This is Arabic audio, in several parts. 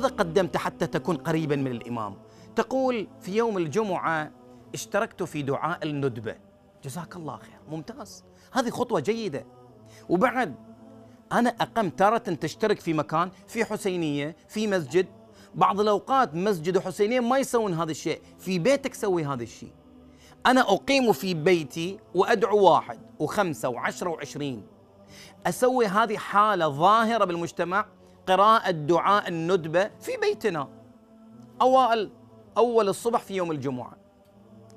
ماذا قدمت حتى تكون قريبا من الإمام تقول في يوم الجمعة اشتركت في دعاء الندبة جزاك الله خير ممتاز هذه خطوة جيدة وبعد أنا أقم تارة تشترك في مكان في حسينية في مسجد بعض الأوقات مسجد وحسينية ما يسوون هذا الشيء في بيتك سوي هذا الشيء أنا أقيم في بيتي وأدعو واحد وخمسة وعشرة وعشرين أسوي هذه حالة ظاهرة بالمجتمع قراءة دعاء الندبة في بيتنا أوائل أول الصبح في يوم الجمعة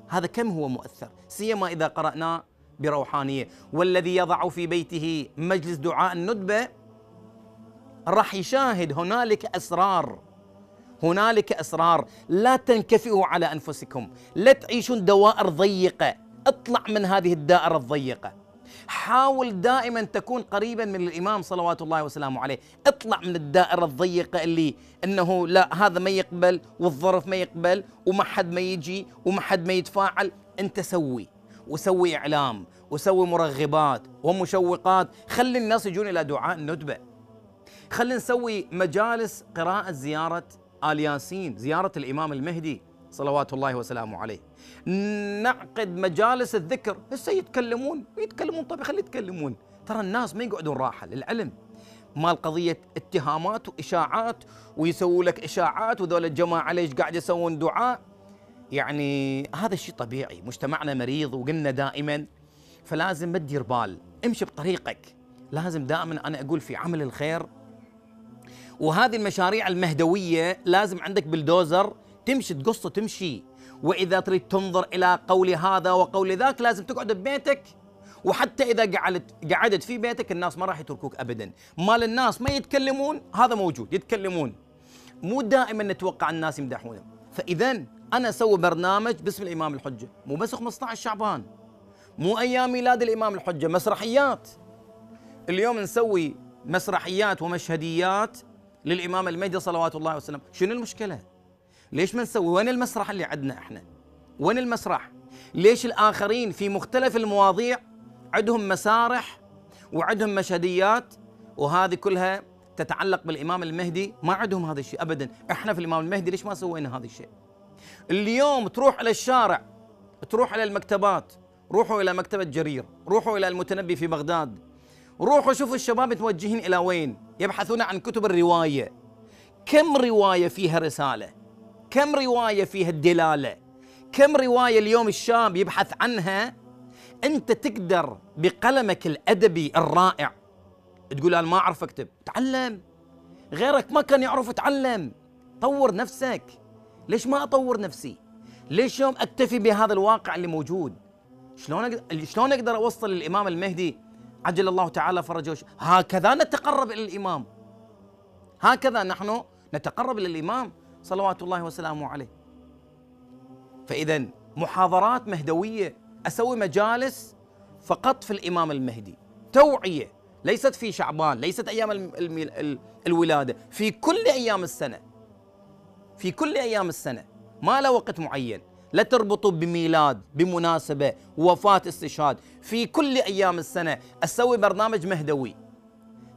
هذا كم هو مؤثر سيما إذا قرأناه بروحانية والذي يضع في بيته مجلس دعاء الندبة راح يشاهد هنالك أسرار هنالك أسرار لا تنكفئوا على أنفسكم لا تعيشون دوائر ضيقة اطلع من هذه الدائرة الضيقة حاول دائما تكون قريبا من الامام صلوات الله وسلامه عليه اطلع من الدائره الضيقه اللي انه لا هذا ما يقبل والظرف ما يقبل وما حد ما يجي وما حد ما يتفاعل انت سوي وسوي اعلام وسوي مرغبات ومشوقات خلي الناس يجون الى دعاء الندبه خلي نسوي مجالس قراءه زياره ال ياسين زياره الامام المهدي صلوات الله وسلامه عليه نعقد مجالس الذكر هسه يتكلمون يتكلمون طيب خلي يتكلمون ترى الناس ما يقعدون راحه للعلم مال قضية اتهامات وإشاعات ويسووا لك إشاعات وذول الجماعة ليش قاعد يسوون دعاء يعني هذا الشيء طبيعي مجتمعنا مريض وقلنا دائما فلازم ما تدير بال امشي بطريقك لازم دائما أنا أقول في عمل الخير وهذه المشاريع المهدوية لازم عندك بلدوزر تمشي تقصه تمشي واذا تريد تنظر الى قول هذا وقول ذاك لازم تقعد ببيتك وحتى اذا قعدت قعدت في بيتك الناس ما راح يتركوك ابدا مال الناس ما يتكلمون هذا موجود يتكلمون مو دائما نتوقع الناس يمدحونا فاذا انا اسوي برنامج باسم الامام الحجه مو بس 15 شعبان مو ايام ميلاد الامام الحجه مسرحيات اليوم نسوي مسرحيات ومشهديات للامام المهدي صلوات الله وسلامه شنو المشكله ليش ما نسوي وين المسرح اللي عندنا احنا وين المسرح ليش الاخرين في مختلف المواضيع عندهم مسارح وعندهم مشهديات وهذه كلها تتعلق بالامام المهدي ما عندهم هذا الشيء ابدا احنا في الامام المهدي ليش ما سوينا هذا الشيء اليوم تروح على الشارع تروح على المكتبات روحوا الى مكتبه جرير روحوا الى المتنبي في بغداد روحوا شوفوا الشباب متوجهين الى وين يبحثون عن كتب الروايه كم روايه فيها رساله كم رواية فيها الدلالة كم رواية اليوم الشاب يبحث عنها أنت تقدر بقلمك الأدبي الرائع تقول أنا ما أعرف أكتب تعلم غيرك ما كان يعرف تعلم طور نفسك ليش ما أطور نفسي ليش يوم أكتفي بهذا الواقع اللي موجود شلون أقدر, شلون أقدر أوصل للإمام المهدي عجل الله تعالى فرجه هكذا نتقرب إلى الإمام هكذا نحن نتقرب إلى الإمام صلوات الله وسلامه عليه فإذا محاضرات مهدوية أسوي مجالس فقط في الإمام المهدي توعية ليست في شعبان ليست أيام الولادة في كل أيام السنة في كل أيام السنة ما له وقت معين لا تربطوا بميلاد بمناسبة وفاة استشهاد في كل أيام السنة أسوي برنامج مهدوي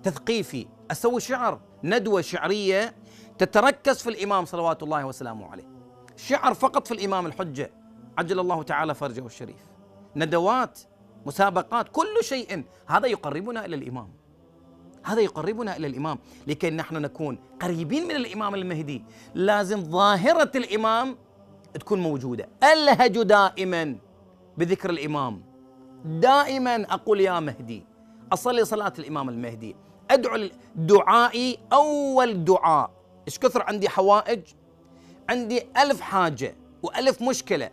تثقيفي أسوي شعر ندوة شعرية تتركز في الإمام صلوات الله وسلامه عليه شعر فقط في الإمام الحجة عجل الله تعالى فرجه الشريف ندوات مسابقات كل شيء هذا يقربنا إلى الإمام هذا يقربنا إلى الإمام لكي نحن نكون قريبين من الإمام المهدي لازم ظاهرة الإمام تكون موجودة ألهج دائما بذكر الإمام دائما أقول يا مهدي أصلي صلاة الإمام المهدي أدعو دعائي أول دعاء ايش كثر عندي حوائج عندي ألف حاجة وألف مشكلة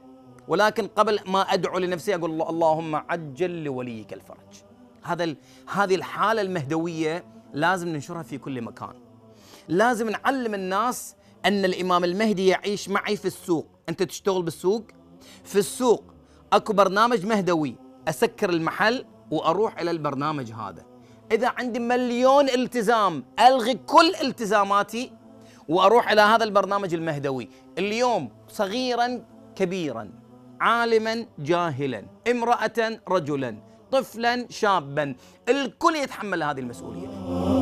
ولكن قبل ما أدعو لنفسي أقول اللهم عجل لوليك الفرج هذا هذه الحالة المهدوية لازم ننشرها في كل مكان لازم نعلم الناس أن الإمام المهدي يعيش معي في السوق أنت تشتغل بالسوق في السوق أكو برنامج مهدوي أسكر المحل وأروح إلى البرنامج هذا إذا عندي مليون التزام ألغي كل التزاماتي واروح الى هذا البرنامج المهدوي اليوم صغيرا كبيرا عالما جاهلا امراه رجلا طفلا شابا الكل يتحمل هذه المسؤوليه